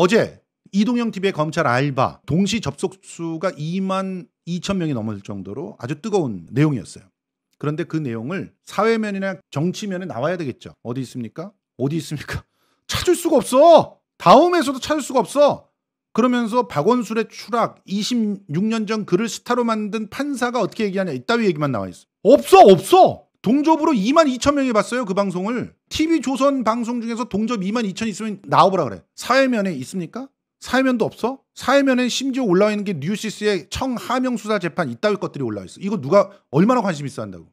어제 이동영 TV의 검찰 알바 동시 접속수가 2만 2천 명이 넘을 정도로 아주 뜨거운 내용이었어요. 그런데 그 내용을 사회면이나 정치면에 나와야 되겠죠. 어디 있습니까? 어디 있습니까? 찾을 수가 없어. 다음에서도 찾을 수가 없어. 그러면서 박원순의 추락 26년 전 그를 스타로 만든 판사가 어떻게 얘기하냐 이따위 얘기만 나와 있어. 없어 없어. 동접으로 2만 2천 명이 봤어요 그 방송을 TV 조선 방송 중에서 동접 2만 2천 있으면 나오보라 그래 사회면에 있습니까? 사회면도 없어? 사회면에 심지어 올라와 있는 게 뉴시스의 청하명 수사 재판 이따위 것들이 올라와 있어. 이거 누가 얼마나 관심 있어 한다고?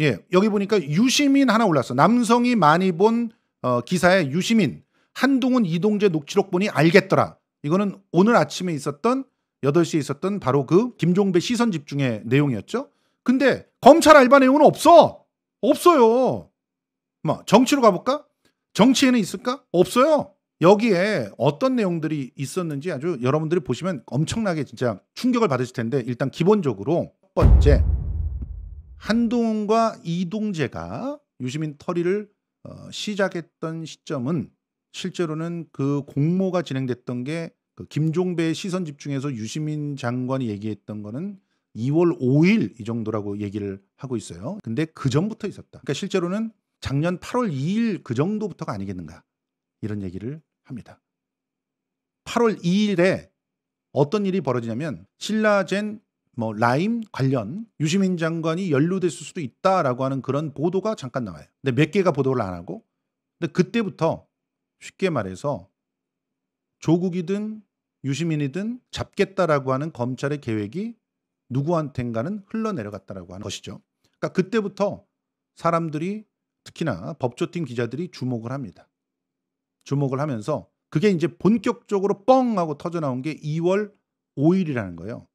예 여기 보니까 유시민 하나 올랐어. 남성이 많이 본 어, 기사에 유시민 한동훈 이동재 녹취록 보니 알겠더라. 이거는 오늘 아침에 있었던 8시에 있었던 바로 그 김종배 시선 집중의 내용이었죠. 근데 검찰 알바 내용은 없어. 없어요. 뭐 정치로 가볼까? 정치에는 있을까? 없어요. 여기에 어떤 내용들이 있었는지 아주 여러분들이 보시면 엄청나게 진짜 충격을 받으실 텐데 일단 기본적으로 첫 번째 한동훈과 이동재가 유시민 터리를 어, 시작했던 시점은 실제로는 그 공모가 진행됐던 게그 김종배의 시선 집중에서 유시민 장관이 얘기했던 거는 2월 5일 이 정도라고 얘기를 하고 있어요. 근데 그 전부터 있었다. 그러니까 실제로는 작년 8월 2일 그 정도부터가 아니겠는가 이런 얘기를 합니다. 8월 2일에 어떤 일이 벌어지냐면 신라젠 뭐 라임 관련 유시민 장관이 연루됐을 수도 있다라고 하는 그런 보도가 잠깐 나와요. 근데 몇 개가 보도를 안 하고 근데 그때부터 쉽게 말해서 조국이든 유시민이든 잡겠다라고 하는 검찰의 계획이 누구한텐가는 흘러내려갔다라고 하는 것이죠. 그러니까 그때부터 사람들이 특히나 법조팀 기자들이 주목을 합니다. 주목을 하면서 그게 이제 본격적으로 뻥 하고 터져나온 게 2월 5일이라는 거예요.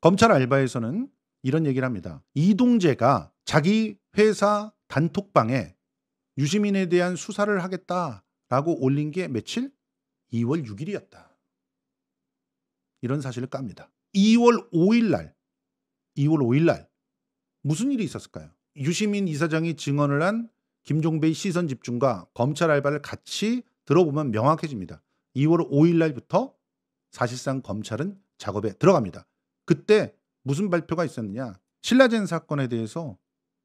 검찰 알바에서는 이런 얘기를 합니다. 이동재가 자기 회사 단톡방에 유시민에 대한 수사를 하겠다라고 올린 게 며칠? 2월 6일이었다. 이런 사실을 깝니다. 2월 5일 날 2월 5일 날 무슨 일이 있었을까요? 유시민 이사장이 증언을 한 김종배의 시선 집중과 검찰 알바를 같이 들어보면 명확해집니다. 2월 5일 날부터 사실상 검찰은 작업에 들어갑니다. 그때 무슨 발표가 있었느냐? 신라젠 사건에 대해서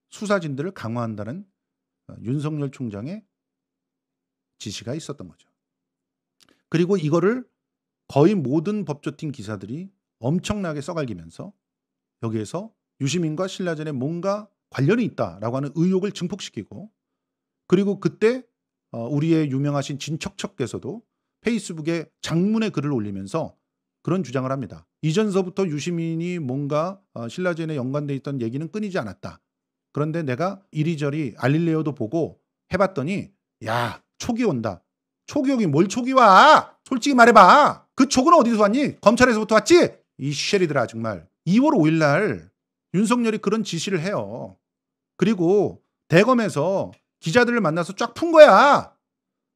수사진들을 강화한다는 어, 윤석열 총장의 지시가 있었던 거죠. 그리고 이거를 거의 모든 법조팀 기사들이 엄청나게 써갈기면서 여기에서 유시민과 신라전에 뭔가 관련이 있다라고 하는 의혹을 증폭시키고 그리고 그때 어, 우리의 유명하신 진척척께서도 페이스북에 장문의 글을 올리면서 그런 주장을 합니다. 이전서부터 유시민이 뭔가 어, 신라전에 연관돼 있던 얘기는 끊이지 않았다. 그런데 내가 이리저리 알릴레오도 보고 해봤더니 야 촉이 온다. 촉이 오긴 뭘 촉이 와? 솔직히 말해봐. 그 촉은 어디서 왔니? 검찰에서부터 왔지? 이 쉐리들아 정말 2월 5일 날 윤석열이 그런 지시를 해요. 그리고 대검에서 기자들을 만나서 쫙 푼 거야.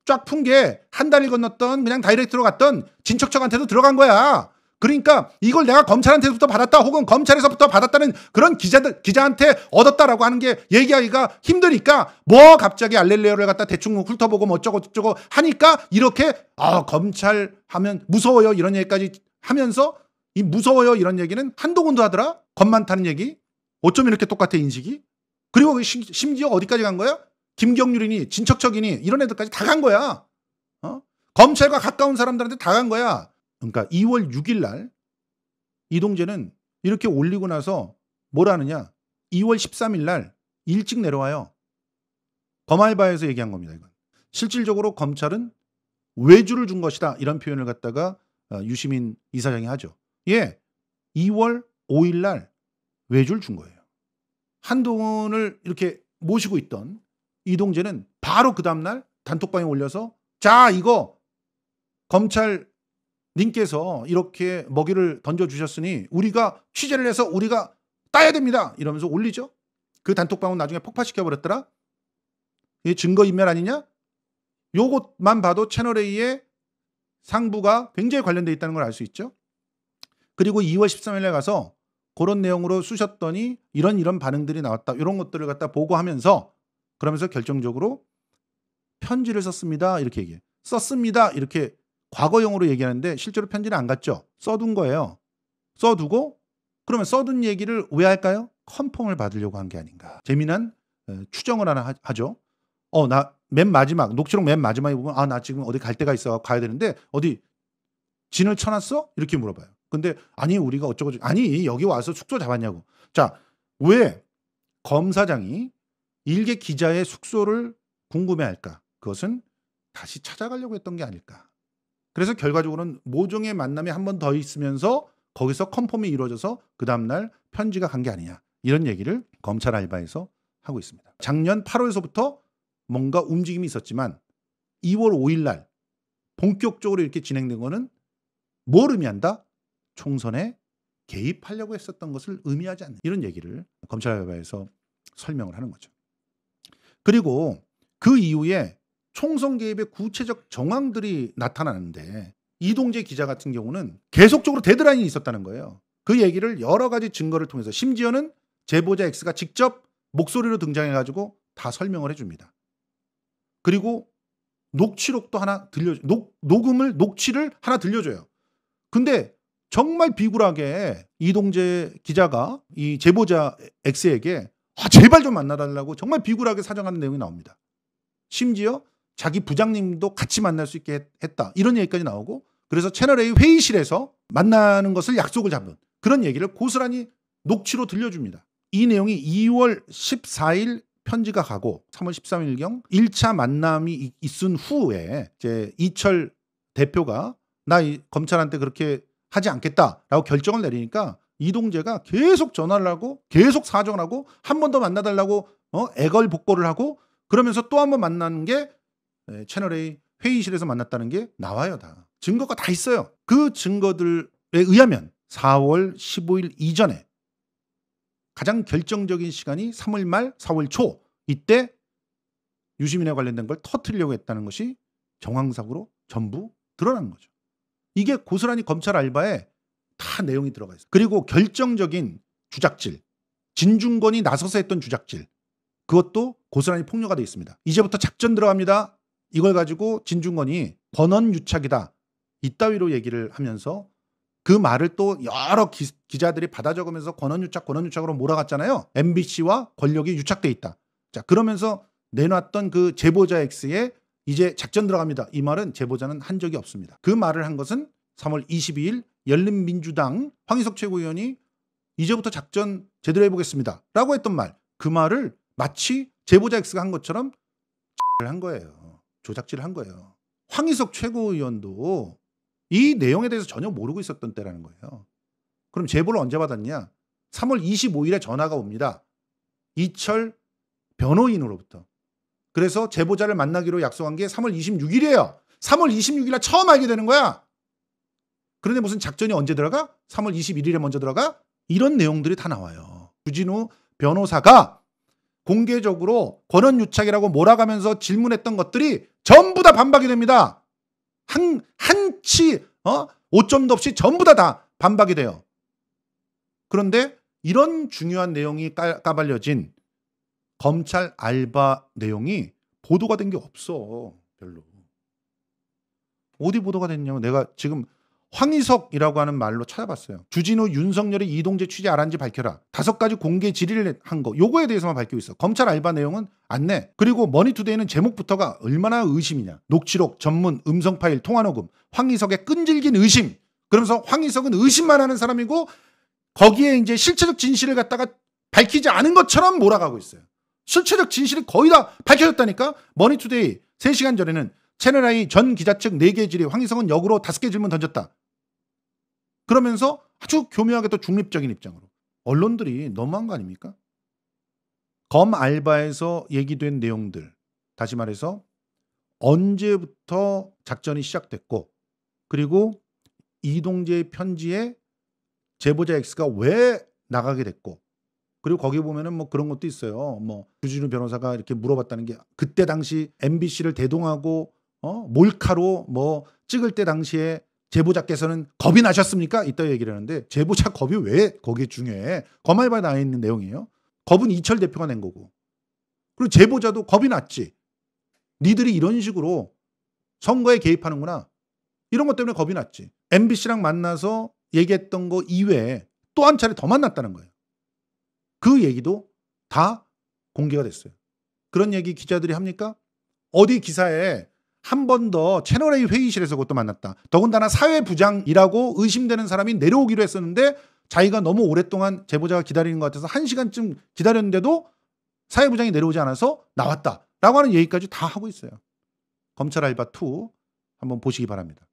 쫙 푼 게 한 달이 건넜던 그냥 다이렉트로 갔던 진척척한테도 들어간 거야. 그러니까 이걸 내가 검찰한테부터 받았다 혹은 검찰에서부터 받았다는 그런 기자들 기자한테 얻었다라고 하는 게 얘기하기가 힘드니까 뭐 갑자기 알렐레오를 갖다 대충 훑어보고 뭐 어쩌고 저쩌고 하니까 이렇게 아 검찰 하면 무서워요 이런 얘기까지 하면서 이 무서워요 이런 얘기는 한동훈도 하더라. 겁 많다는 얘기. 어쩜 이렇게 똑같아 인식이. 그리고 그 심지어 어디까지 간 거야? 김경률이니 진척척이니 이런 애들까지 다 간 거야. 어? 검찰과 가까운 사람들한테 다 간 거야. 그러니까 2월 6일 날 이동재는 이렇게 올리고 나서 뭐라느냐? 2월 13일 날 일찍 내려와요. 검알바에서 얘기한 겁니다. 이건 실질적으로 검찰은 외주를 준 것이다 이런 표현을 갖다가 어, 유시민 이사장이 하죠. 예, 2월 5일 날 외주를 준 거예요. 한동훈을 이렇게 모시고 있던 이동재는 바로 그 다음날 단톡방에 올려서 자, 이거 검찰 님께서 이렇게 먹이를 던져주셨으니 우리가 취재를 해서 우리가 따야 됩니다. 이러면서 올리죠. 그 단톡방은 나중에 폭파시켜버렸더라. 이게 증거인멸 아니냐? 요것만 봐도 채널A의 상부가 굉장히 관련돼 있다는 걸 알 수 있죠. 그리고 2월 13일에 가서 그런 내용으로 쓰셨더니 이런 이런 반응들이 나왔다. 이런 것들을 갖다 보고하면서 그러면서 결정적으로 편지를 썼습니다. 이렇게 얘기해. 썼습니다. 이렇게 과거형으로 얘기하는데 실제로 편지는 안 갔죠. 써둔 거예요. 써두고 그러면 써둔 얘기를 왜 할까요? 컨펌을 받으려고 한 게 아닌가. 재미난 어, 추정을 하나 하죠. 어, 나맨 마지막 녹취록 맨 마지막에 보면 아, 나 지금 어디 갈 데가 있어 가야 되는데 어디 진을 쳐놨어? 이렇게 물어봐요. 근데 아니 우리가 어쩌고 아니 여기 와서 숙소 잡았냐고. 자, 왜 검사장이 일개 기자의 숙소를 궁금해할까? 그것은 다시 찾아가려고 했던 게 아닐까. 그래서 결과적으로는 모종의 만남이 한 번 더 있으면서 거기서 컨펌이 이루어져서 그 다음날 편지가 간 게 아니냐. 이런 얘기를 검찰 알바에서 하고 있습니다. 작년 8월에서부터 뭔가 움직임이 있었지만 2월 5일 날 본격적으로 이렇게 진행된 거는 뭘 의미한다? 총선에 개입하려고 했었던 것을 의미하지 않는 이런 얘기를 검찰개발에서 설명을 하는 거죠. 그리고 그 이후에 총선 개입의 구체적 정황들이 나타나는데 이동재 기자 같은 경우는 계속적으로 데드라인이 있었다는 거예요. 그 얘기를 여러 가지 증거를 통해서 심지어는 제보자 X가 직접 목소리로 등장해가지고 다 설명을 해줍니다. 그리고 녹취록도 하나 들려 녹 녹음을 녹취를 하나 들려줘요. 근데 정말 비굴하게 이동재 기자가 이 제보자 X에게 아, 제발 좀 만나달라고 정말 비굴하게 사정하는 내용이 나옵니다. 심지어 자기 부장님도 같이 만날 수 있게 했다. 이런 얘기까지 나오고 그래서 채널A 회의실에서 만나는 것을 약속을 잡은 그런 얘기를 고스란히 녹취로 들려줍니다. 이 내용이 2월 14일 편지가 가고 3월 13일경 1차 만남이 있은 후에 이제 이철 대표가 나 검찰한테 그렇게 하지 않겠다라고 결정을 내리니까 이동재가 계속 전화를 하고 계속 사정을 하고 한 번 더 만나달라고 어? 애걸복걸을 하고 그러면서 또 한 번 만나는 게 채널 A 회의실에서 만났다는 게 나와요 다 증거가 다 있어요 그 증거들에 의하면 4월 15일 이전에 가장 결정적인 시간이 3월 말 4월 초 이때 유시민에 관련된 걸 터트리려고 했다는 것이 정황상으로 전부 드러난 거죠. 이게 고스란히 검찰 알바에 다 내용이 들어가 있어요. 그리고 결정적인 주작질, 진중권이 나서서 했던 주작질, 그것도 고스란히 폭로가 되어 있습니다. 이제부터 작전 들어갑니다. 이걸 가지고 진중권이 권언 유착이다. 이따위로 얘기를 하면서 그 말을 또 여러 기, 자들이 받아 적으면서 권언 유착, 권언 유착으로 몰아갔잖아요. MBC와 권력이 유착돼 있다. 자, 그러면서 내놨던 그 제보자 X의 이제 작전 들어갑니다. 이 말은 제보자는 한 적이 없습니다. 그 말을 한 것은 3월 22일 열린민주당 황희석 최고위원이 이제부터 작전 제대로 해보겠습니다. 라고 했던 말. 그 말을 마치 제보자 X가 한 것처럼 한 거예요. 조작질을 한 거예요. 황희석 최고위원도 이 내용에 대해서 전혀 모르고 있었던 때라는 거예요. 그럼 제보를 언제 받았냐? 3월 25일에 전화가 옵니다. 이철 변호인으로부터. 그래서 제보자를 만나기로 약속한 게 3월 26일이에요. 3월 26일 날 처음 알게 되는 거야. 그런데 무슨 작전이 언제 들어가? 3월 21일에 먼저 들어가? 이런 내용들이 다 나와요. 주진우 변호사가 공개적으로 권언유착이라고 몰아가면서 질문했던 것들이 전부 다 반박이 됩니다. 한, 한치, 어? 오점도 없이 전부 다 다 반박이 돼요. 그런데 이런 중요한 내용이 까, 까발려진 검찰 알바 내용이 보도가 된 게 없어 별로 어디 보도가 됐냐고 내가 지금 황희석이라고 하는 말로 찾아봤어요 주진우 윤석열의 이동재 취재 알았는지 밝혀라 다섯 가지 공개 질의를 한 거 요거에 대해서만 밝히고 있어 검찰 알바 내용은 안내 그리고 머니투데이는 제목부터가 얼마나 의심이냐 녹취록 전문 음성 파일 통화 녹음 황희석의 끈질긴 의심 그러면서 황희석은 의심만 하는 사람이고 거기에 이제 실체적 진실을 갖다가 밝히지 않은 것처럼 몰아가고 있어요 실체적 진실이 거의 다 밝혀졌다니까? 머니투데이 3시간 전에는 채널I 전 기자 측 4개 질의 황희성은 역으로 5개 질문 던졌다. 그러면서 아주 교묘하게 또 중립적인 입장으로. 언론들이 너무한 거 아닙니까? 검 알바에서 얘기된 내용들. 다시 말해서 언제부터 작전이 시작됐고 그리고 이동재의 편지에 제보자 X가 왜 나가게 됐고 그리고 거기 보면은 뭐 그런 것도 있어요. 뭐 주진우 변호사가 이렇게 물어봤다는 게 그때 당시 MBC를 대동하고 어 몰카로 뭐 찍을 때 당시에 제보자께서는 겁이 나셨습니까? 이따 얘기를 하는데 제보자 겁이 왜 거기에 중요해? 거말바 나 있는 내용이에요. 겁은 이철 대표가 낸 거고. 그리고 제보자도 겁이 났지. 니들이 이런 식으로 선거에 개입하는구나. 이런 것 때문에 겁이 났지. MBC랑 만나서 얘기했던 거 이외에 또 한 차례 더 만났다는 거예요. 그 얘기도 다 공개가 됐어요. 그런 얘기 기자들이 합니까? 어디 기사에 한 번 더 채널A 회의실에서 그것도 만났다. 더군다나 사회부장이라고 의심되는 사람이 내려오기로 했었는데 자기가 너무 오랫동안 제보자가 기다리는 것 같아서 한 시간쯤 기다렸는데도 사회부장이 내려오지 않아서 나왔다. 라고 하는 얘기까지 다 하고 있어요. 검찰 알바 2 한번 보시기 바랍니다.